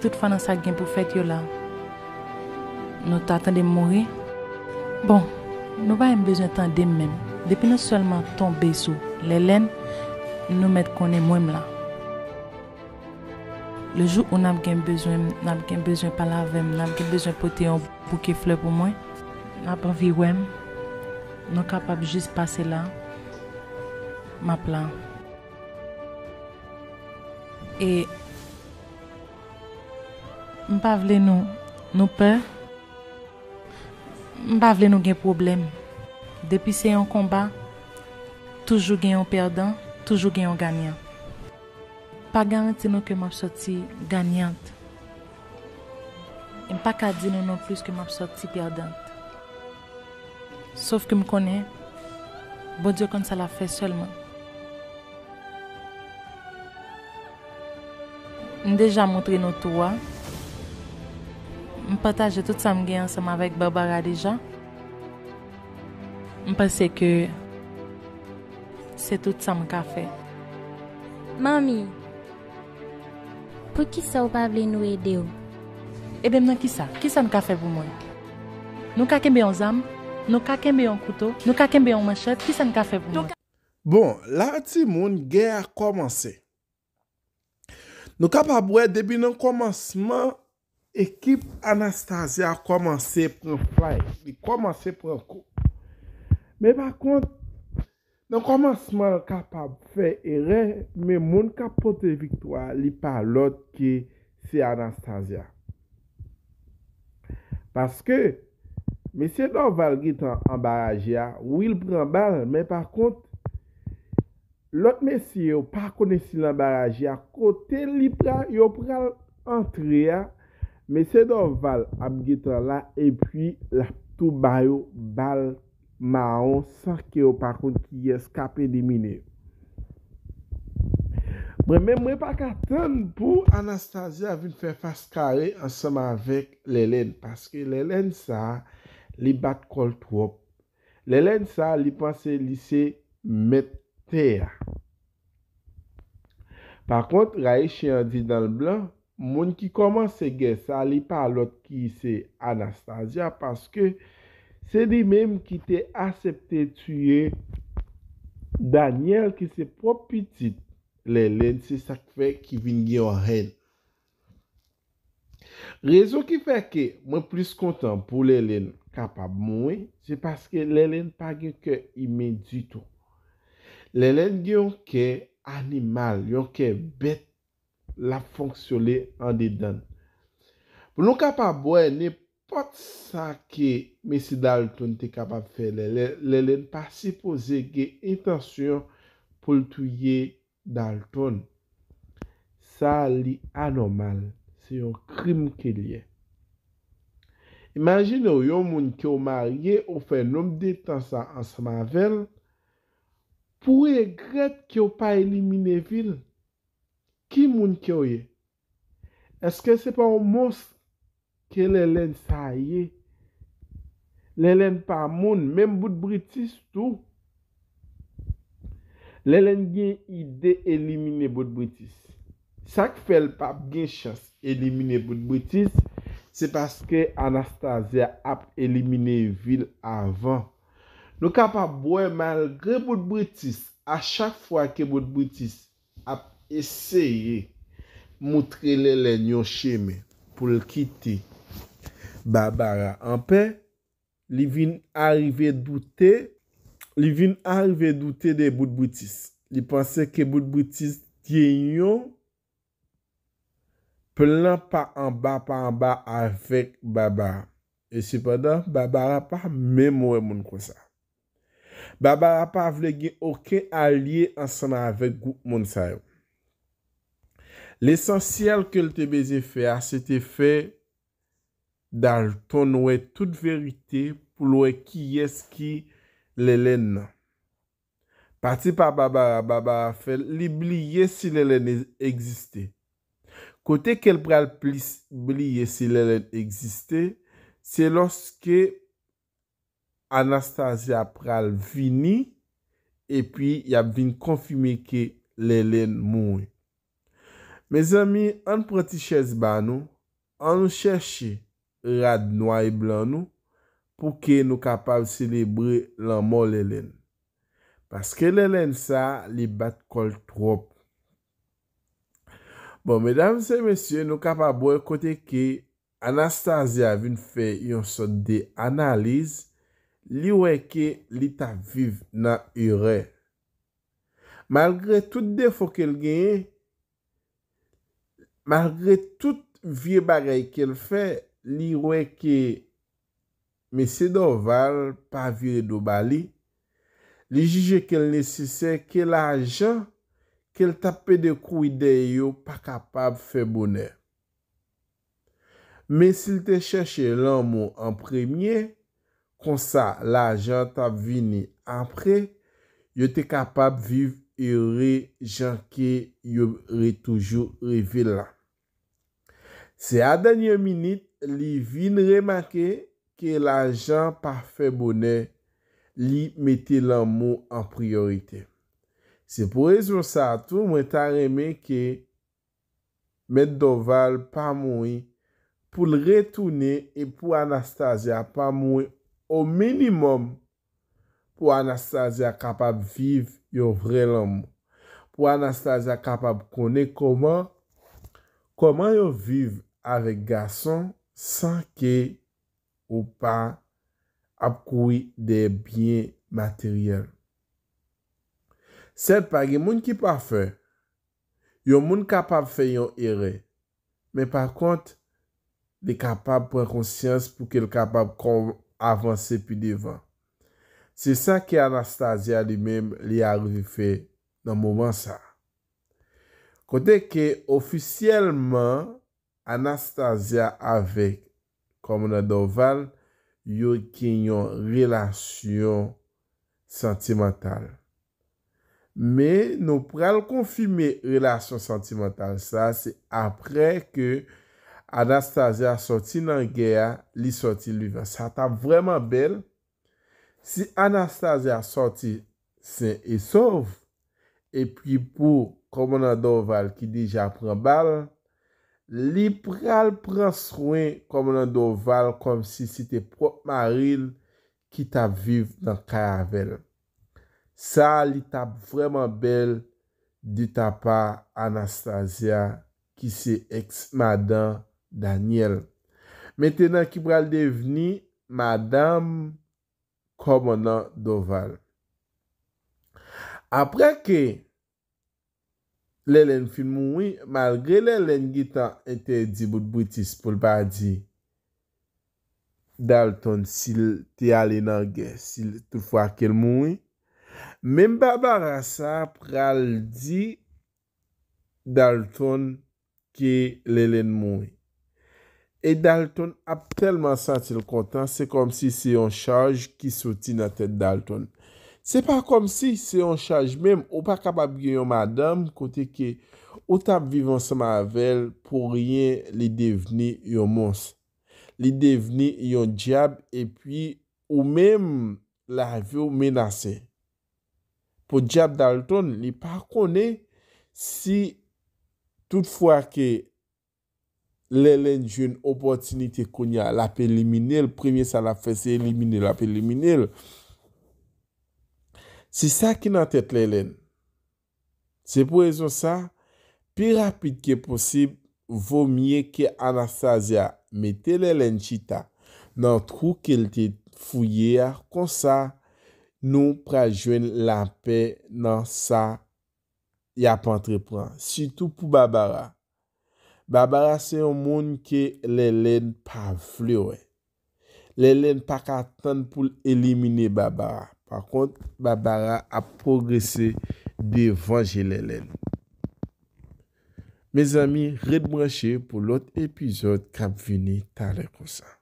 Toute toutefois dans sa gain pour fête là. Nous t'attendons mourir. Bon, nous pas besoin de même. Depuis nous seulement tomber sous les laines, nous mettons qu'on est moins là. Le jour où nous avons besoin, nous avons besoin de parler avec nous avons besoin de porter un bouquet de fleurs pour moi, nous avons envie de nous sommes capables juste de passer là, ma plan. Et M pa vle nou, nou pèr. M pa vle nou gen problem. Depi se yon komba, toujou gen yon perdant, toujou gen yon ganyant. Pa garanti nou ke m ap soti ganyant. M pa kadzi nou nou plus ke m ap soti perdant. Sof ke m konen, bodyo kon sa la fè solman. M deja moutre nou touwa, Mwen pataje tout sa mgen anseman vek Barbara dejan. Mwen pase ke se tout sa m kafe. Mami, pou ki sa ou pa avle nou e eh deyo? Ebe mnen ki non, sa? Ki sa m kafe pou moun? Nou ka kembe yon zam? Nou ka kembe yon koutou? Nou ka kembe yon manchot? Ki sa m kafe pou moun? Bon, la ti moun gen a koumanse. Nou ka pa bwe debi nan koumanseman... Ekip Anastasia komanse pre flay, di komanse pre kou. Me pa kont, nan komanseman kapap fe eren, me moun kapote viktwa li pa lot ki se Anastasia. Paske, mesye Donval git an barajia, ou il pre an baraj, me pa kont, lot mesye yo pa kone si l'an barajia, kote li pre, yo pre an tre ya, Mese do val ap gitola e pi la tou bayo bal maon sakyo pa konti y eskapi di mine. Mwen men mwen pa katan pou Anastasia vi fè faskare ansama vek lè lèn. Paske lè lèn sa li bat koltwop. Lè lèn sa li panse lise mettea. Pa konti raye chen di dal blan. moun ki koman se gè sali pa lòt ki se Anastasia paske se di mèm ki te asepte tuye Daniel ki se propitit lè lèn se sak fe ki vin gè an ren. Rezon ki fè ke mwen plis kontan pou lè lèn kapab moun, se paske lè lèn pa gè kè imè di tou. Lè lèn gè yon kè animal, yon kè bet, la fonksyole an dedan. Pou nou kapap boye, ne pot sa ke mesi dal ton te kapap fe lele, lele n pa sipoze ge etansyon pou l'tuye dal ton. Sa li anomal. Se yon krim ke liye. Imagine ou yon moun ki yo marye ou fe nom detansa ansman vel, pou e gret ki yo pa elimine vil. Ki moun kyo ye? Eske se pa ou mous ke lè lèn sa ye? Lè lèn pa moun, menm bout Britis tou? Lè lèn gen ide elimine bout Britis. Sak fel pap gen chas elimine bout Britis, se paske Anastasia ap elimine vil avan. Nou kap ap boye malgre bout Britis, a chak fwa ke bout Britis ap Eseye, moutrele le nyon sheme pou l kiti. Babara anpe, li vin arive doute, li vin arive doute de bout boutis. Li panse ke bout boutis genyon, plan pa anba pa anba avek babara. E sepada, babara pa memowe moun konsa. Babara pa vlege oke a liye ansana avek moun sayo. L'esensyal ke l'te beze fe a, se te fe dan ton we tout verite pou l'we ki yes ki l'elen nan. Pati pa babara babara fel, li bli yes si l'elen existen. Kote kel pral plis bli yes si l'elen existen, se loske Anastasia pral vini, epi yap vin konfime ke l'elen mouye. Me zami, an prati ches ba nou, an nou cheshi rad noua e blan nou, pou ke nou kapab silebri lanmou lelen. Paske lelen sa li bat kol trop. Bon, medam se mesye, nou kapab wè kote ke Anastasia vin fe yon sot de analiz, li wè ke li ta viv nan yore. Malgre tout defo ke l genye, Malgre tout vie bagay ke l fè, li wè ke mè sè doval pa vire do bali, li jije ke l nè sè sè ke la jan ke l tapè de kou ide yo pa kapab fè bonè. Mè sè te chèche lan mò an premye, kon sa la jan tap vini anpre, yo te kapab viv e rè jan ke yo rè toujou rè vile la. Se a danye minute, li vin remake ke la jan pa feboune li mette lanmou an priorite. Se pou rezon sa tou, mwen tan reme ke mette doval pa moui pou lretoune e pou Anastasia pa moui o minimum pou Anastasia kapab vive yo vre lanmou. Pou Anastasia kapab kone koman yo vive. avek gason san ke ou pa apkoui de biye materyal. Sel pagi moun ki pa fe, yon moun kapab fe yon ire, men pa kont, de kapab pre konsyans pou ke l kapab kon avanse pi divan. Se sa ke Anastasia di men li a gri fe nan mouman sa. Kote ke ofisyeleman, Anastasia avek Komona Dorval yon kin yon relasyon sentimental. Me nou pral konfime relasyon sentimental sa, se apre ke Anastasia soti nan geya, li soti li ven. Sa ta vreman bel. Se Anastasia soti, se e sov. E pi pou Komona Dorval ki dija pran balan, Li pral pran swen komonan do val kom si si te prop maril ki tap viv nan kayavel. Sa li tap vreman bel di ta pa Anastasia ki se ex-madam Daniel. Metenan ki pral deveni madame komonan do val. Apreke, Le len fin moui, malgre le len gita ente di bout boutis pou l ba di Dalton sil te alen ange, sil tou fwa kel moui. Mem babara sa pral di Dalton ke le len moui. E Dalton ap telman satil kontan, se kom si se yon chaj ki soti nan tet Dalton. Se pa kom si se yon chaj mem ou pa kapab gen yon madame kote ke ou tap vivan se mavel pou riyen li deveni yon mons. Li deveni yon diab epi ou mem lave ou menase. Po diab dal ton li pa kone si tout fwa ke le len joun opotinite konya lape elimine l, premye sa lafe se elimine lape elimine l. Se sa ki nan tet le len. Se pou rezon sa, pi rapid ki posib, vomiye ki Anastasia mette le len chita nan trou ke lte fouye kon sa nou prajwen la pe nan sa ya pan trepon. Situ pou Babara. Babara se yon moun ki le len pa flewe. Le len pa katan pou elimine Babara. Par kont, Babara a progresé devanje lèlèl. Mez ami, redmwanshe pou lot epizod kap vini tan le konsan.